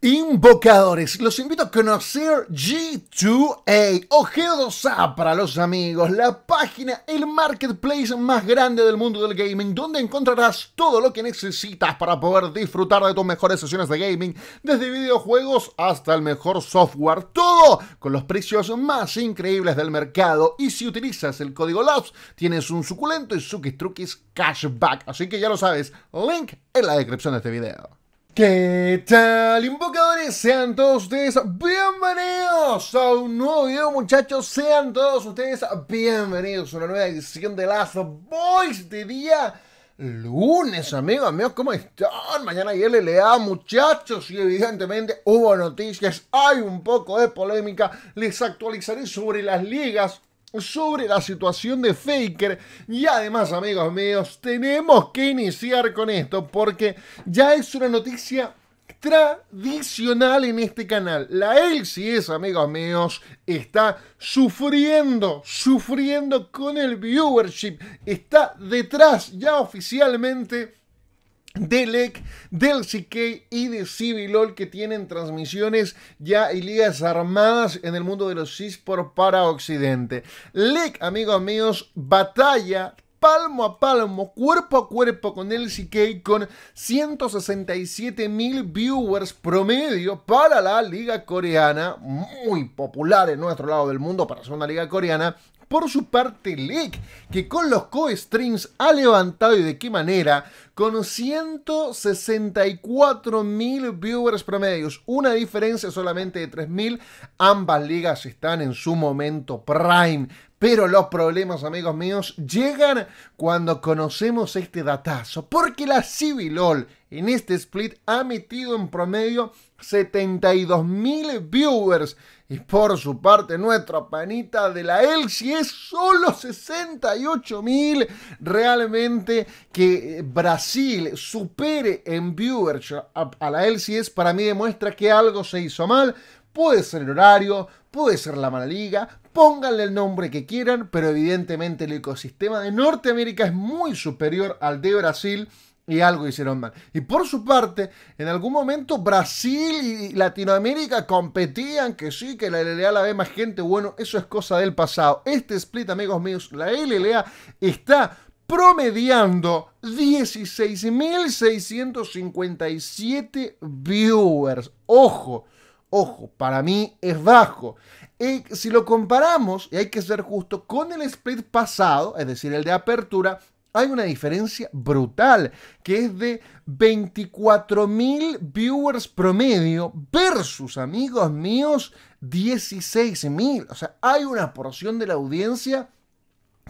Invocadores, los invito a conocer G2A o G2A para los amigos, la página, el marketplace más grande del mundo del gaming, donde encontrarás todo lo que necesitas para poder disfrutar de tus mejores sesiones de gaming, desde videojuegos hasta el mejor software, todo con los precios más increíbles del mercado. Y si utilizas el código LOVS tienes un suculento y suquis cashback. Así que ya lo sabes, link en la descripción de este video. ¿Qué tal, invocadores? Sean todos ustedes bienvenidos a un nuevo video, muchachos. Sean todos ustedes bienvenidos a una nueva edición de Las Boys de día lunes, amigos amigos, ¿Cómo están? Mañana hay LLA, muchachos. Y evidentemente hubo noticias, hay un poco de polémica. Les actualizaré sobre las ligas sobre la situación de Faker. Y además, amigos míos, tenemos que iniciar con esto porque ya es una noticia tradicional en este canal. La es amigos míos, está sufriendo, sufriendo con el viewership. Está detrás ya oficialmente de LEC, del CK y de Civilol que tienen transmisiones ya y ligas armadas en el mundo de los esports para Occidente. LEC, amigos míos, batalla palmo a palmo, cuerpo a cuerpo con el CK con 167 mil viewers promedio para la liga coreana, muy popular en nuestro lado del mundo para ser una liga coreana, por su parte, League que con los co-streams ha levantado y de qué manera, con 164 mil viewers promedios, una diferencia solamente de 3.000, ambas ligas están en su momento prime pero los problemas, amigos míos, llegan cuando conocemos este datazo, porque la Civilol en este split ha metido en promedio 72.000 viewers. Y por su parte, nuestra panita de la LCS, es solo 68.000. Realmente que eh, Brasil supere en viewers a, la LCS, es para mí demuestra que algo se hizo mal. Puede ser el horario, puede ser la mala liga, pónganle el nombre que quieran, pero evidentemente el ecosistema de Norteamérica es muy superior al de Brasil y algo hicieron mal. Y por su parte, en algún momento Brasil y Latinoamérica competían, que sí, que la LLA la ve más gente, bueno, eso es cosa del pasado. Este split, amigos míos, la LLA está promediando 16.657 viewers. Ojo, Ojo, para mí es bajo. Y si lo comparamos, y hay que ser justo, con el split pasado, es decir, el de apertura, hay una diferencia brutal, que es de 24.000 viewers promedio versus, amigos míos, 16.000. O sea, hay una porción de la audiencia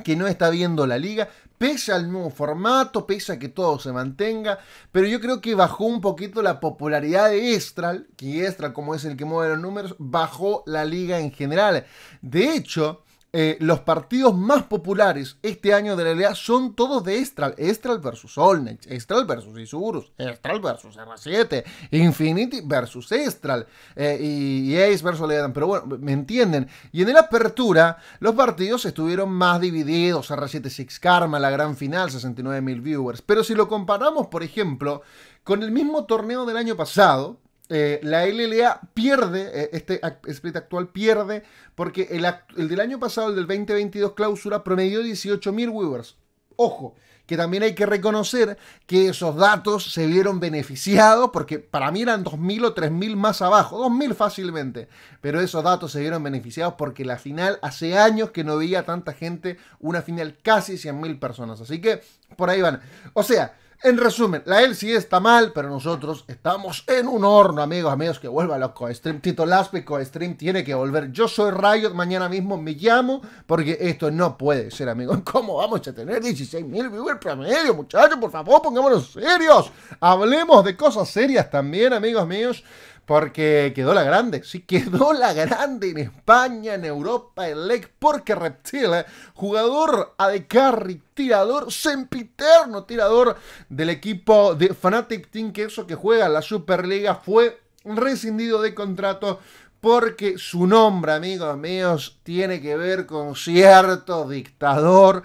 que no está viendo la liga, pese al nuevo formato, pese a que todo se mantenga, pero yo creo que bajó un poquito la popularidad de Estral, que Estral, como es el que mueve los números, bajó la liga en general. De hecho, eh, los partidos más populares este año de la LA son todos de Estral. Estral versus Olnex, Estral versus Isurus, Estral versus R7, Infinity versus Estral eh, y, Ace versus Leadan. Pero bueno, me entienden. Y en la apertura, los partidos estuvieron más divididos. R7 Six Karma, la gran final, 69.000 viewers. Pero si lo comparamos, por ejemplo, con el mismo torneo del año pasado, eh, la LLA pierde, eh, este split actual pierde, porque el, del año pasado, el del 2022 clausura, promedió 18.000 Weavers. Ojo, que también hay que reconocer que esos datos se vieron beneficiados, porque para mí eran 2.000 o 3.000 más abajo, 2.000 fácilmente, pero esos datos se vieron beneficiados porque la final hace años que no veía tanta gente, una final casi 100.000 personas, así que por ahí van. O sea, en resumen, la él sí está mal, pero nosotros estamos en un horno, amigos, amigos, que vuelva loco. Stream Tito co Stream tiene que volver. Yo soy Riot, mañana mismo me llamo, porque esto no puede ser, amigos. ¿Cómo vamos a tener 16.000 viewers promedio, muchachos? Por favor, pongámonos serios. Hablemos de cosas serias también, amigos míos. Porque quedó la grande, sí, quedó la grande en España, en Europa, el LEC, porque Reptil, eh, jugador a de carry, tirador sempiterno, tirador del equipo de Fanatic Team, que eso que juega en la Superliga, fue rescindido de contrato porque su nombre, amigos míos, tiene que ver con cierto dictador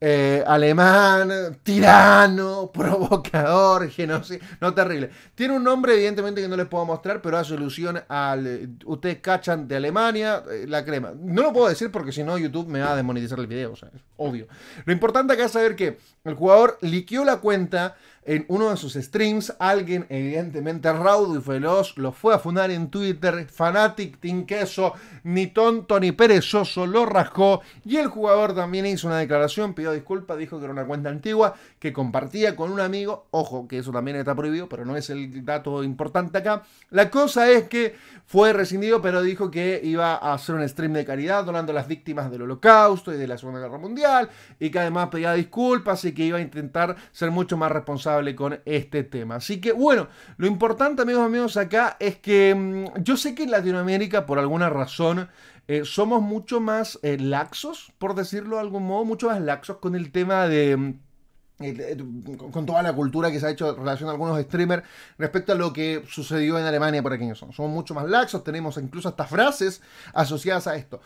eh, alemán, tirano, provocador, Genocidio... no terrible. Tiene un nombre evidentemente que no les puedo mostrar, pero hace ilusión al... Eh, ustedes cachan de Alemania, eh, la crema. No lo puedo decir porque si no YouTube me va a desmonetizar el video, o sea, es obvio. Lo importante acá es saber que el jugador liqueó la cuenta en uno de sus streams, alguien evidentemente raudo y veloz lo fue a fundar en Twitter, Fanatic Tinqueso, ni tonto ni perezoso, lo rascó y el jugador también hizo una declaración, pidió disculpas, dijo que era una cuenta antigua que compartía con un amigo, ojo que eso también está prohibido, pero no es el dato importante acá. La cosa es que fue rescindido, pero dijo que iba a hacer un stream de caridad donando a las víctimas del holocausto y de la Segunda Guerra Mundial y que además pedía disculpas y que iba a intentar ser mucho más responsable con este tema. Así que bueno, lo importante amigos amigos, acá es que mm, yo sé que en Latinoamérica por alguna razón eh, somos mucho más eh, laxos, por decirlo de algún modo, mucho más laxos con el tema de mm, eh, con toda la cultura que se ha hecho en relación a algunos streamers respecto a lo que sucedió en Alemania por aquellos Somos mucho más laxos, tenemos incluso hasta frases asociadas a esto.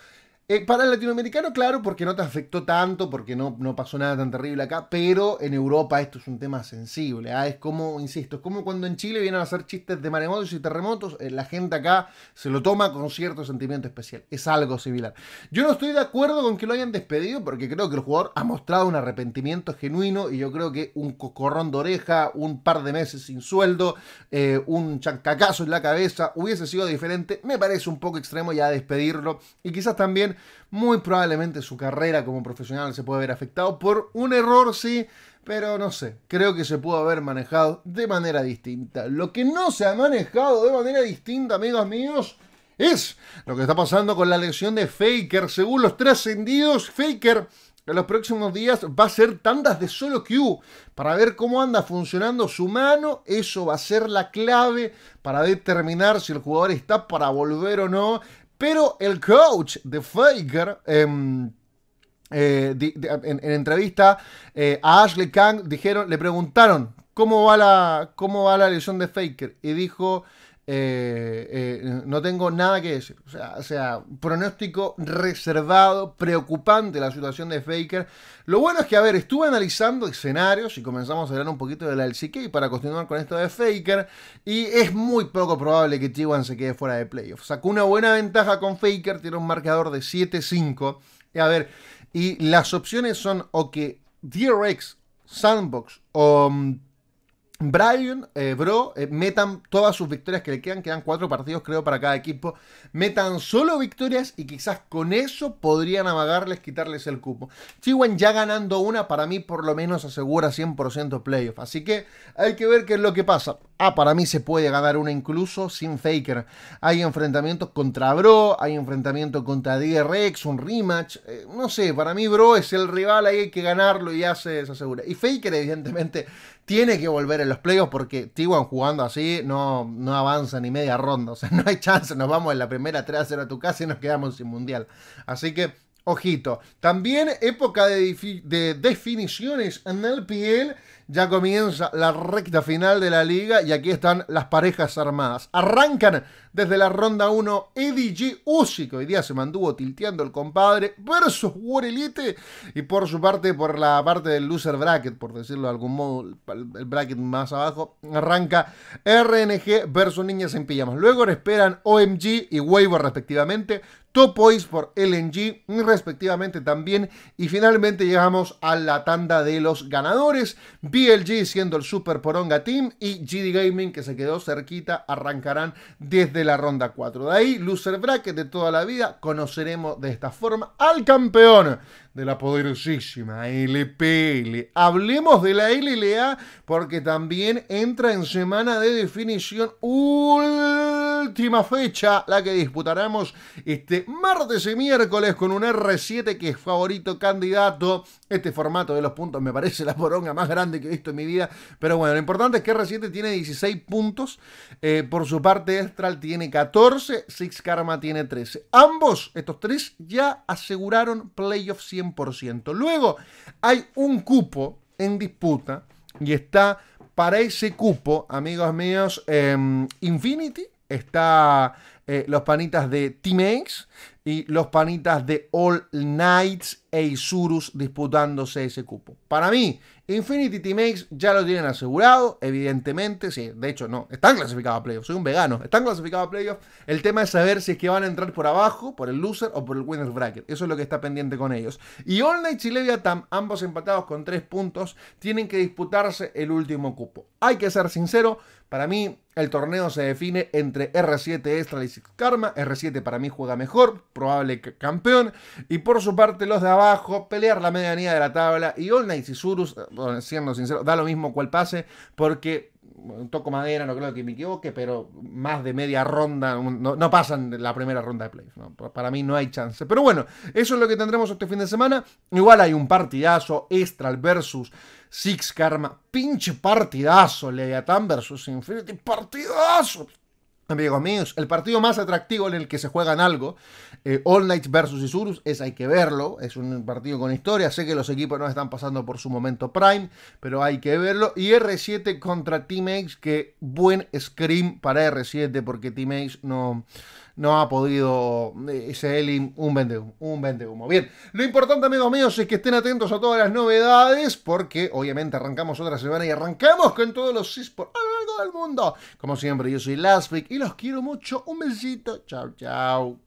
Eh, para el latinoamericano, claro, porque no te afectó tanto, porque no, no, pasó nada tan terrible acá, pero en Europa esto es un tema sensible. ¿ah? Es como, insisto, es como cuando en Chile vienen a hacer chistes de maremotos y terremotos, eh, la gente acá se lo toma con cierto sentimiento especial. Es algo similar. Yo no estoy de acuerdo con que lo hayan despedido, porque creo que el jugador ha mostrado un arrepentimiento genuino y yo creo que un cocorrón de oreja, un par de meses sin sueldo, eh, un chancacazo en la cabeza, hubiese sido diferente. Me parece un poco extremo ya despedirlo y quizás también muy probablemente su carrera como profesional se puede ver afectado por un error, sí, pero no sé, creo que se pudo haber manejado de manera distinta. Lo que no se ha manejado de manera distinta, amigos míos, es lo que está pasando con la lesión de Faker. Según los trascendidos, Faker en los próximos días va a ser tandas de solo Q para ver cómo anda funcionando su mano. Eso va a ser la clave para determinar si el jugador está para volver o no. Pero el coach de Faker... Em, eh, en, entrevista eh, a Ashley Kang dijeron, le preguntaron cómo va la cómo va la lesión de Faker y dijo eh, eh, no tengo nada que decir. O sea, pronóstico reservado, preocupante la situación de Faker. Lo bueno es que, a ver, estuve analizando escenarios y comenzamos a hablar un poquito de la LCK para continuar con esto de Faker. Y es muy poco probable que T1 se quede fuera de playoffs. Sacó una buena ventaja con Faker, tiene un marcador de 7-5. A ver, y las opciones son o que DRX, Sandbox o... Mm, Brian, eh, Bro, eh, metan todas sus victorias que le quedan, quedan cuatro partidos creo para cada equipo, metan solo victorias y quizás con eso podrían amagarles quitarles el cupo. Chihuahua ya ganando una, para mí por lo menos asegura 100% playoff, así que hay que ver qué es lo que pasa. Ah, para mí se puede ganar una incluso sin Faker. Hay enfrentamientos contra Bro, hay enfrentamiento contra DRX, un rematch. Eh, no sé, para mí Bro es el rival, ahí hay que ganarlo y ya se, asegura. Y Faker, evidentemente, tiene que volver en los playoffs porque Tiguan jugando así no, no avanza ni media ronda. O sea, no hay chance, nos vamos en la primera 3-0 a tu casa y nos quedamos sin mundial. Así que Ojito. También época de, de, definiciones en el piel ya comienza la recta final de la liga y aquí están las parejas armadas. Arrancan desde la ronda 1 EDG G. Uzi, que hoy día se mantuvo tilteando el compadre, versus War Y por su parte, por la parte del loser bracket, por decirlo de algún modo, el bracket más abajo, arranca RNG versus Niñas en Pijamas. Luego esperan OMG y Waiver respectivamente. Top Boys por LNG, respectivamente también. Y finalmente llegamos a la tanda de los ganadores g siendo el super poronga team y GD Gaming que se quedó cerquita arrancarán desde la ronda 4. De ahí, loser bracket de toda la vida, conoceremos de esta forma al campeón de la poderosísima LPL. Hablemos de la LLA porque también entra en semana de definición última fecha, la que disputaremos este martes y miércoles con un R7 que es favorito candidato. Este formato de los puntos me parece la poronga más grande que he visto en mi vida. Pero bueno, lo importante es que R7 tiene 16 puntos. Eh, por su parte, Estral tiene 14, Six Karma tiene 13. Ambos, estos tres, ya aseguraron playoff 100%. Luego hay un cupo en disputa y está para ese cupo, amigos míos, em, Infinity, está eh, los panitas de Team X y los panitas de All Knights e Isurus disputándose ese cupo. Para mí, Infinity Team X ya lo tienen asegurado, evidentemente, sí, de hecho no, están clasificados a playoffs, soy un vegano, están clasificados a playoffs, el tema es saber si es que van a entrar por abajo, por el loser o por el winner bracket, eso es lo que está pendiente con ellos. Y All Knights y Leviathan, ambos empatados con tres puntos, tienen que disputarse el último cupo. Hay que ser sincero, para mí el torneo se define entre R7 Extra y Karma. R7 para mí juega mejor, probable campeón. Y por su parte, los de abajo, pelear la medianía de la tabla. Y All y Surus, eh, siendo sincero, da lo mismo cual pase, porque toco madera, no creo que me equivoque, pero más de media ronda, no, pasan la primera ronda de play Para mí no hay chance. Pero bueno, eso es lo que tendremos este fin de semana. Igual hay un partidazo, Estral versus Six Karma. Pinche partidazo, Leviathan versus Infinity. Partidazo. Amigos míos, el partido más atractivo en el que se juegan algo, eh, All Night versus Isurus, es hay que verlo, es un partido con historia, sé que los equipos no están pasando por su momento prime, pero hay que verlo. Y R7 contra Team qué que buen scream para R7 porque Team no, no ha podido eh, ese un vende un vende humo. Bien, lo importante amigos míos es que estén atentos a todas las novedades porque obviamente arrancamos otra semana y arrancamos con todos los por al el mundo. Como siempre, yo soy Lasvik y los quiero mucho. Un besito. Chao, chao.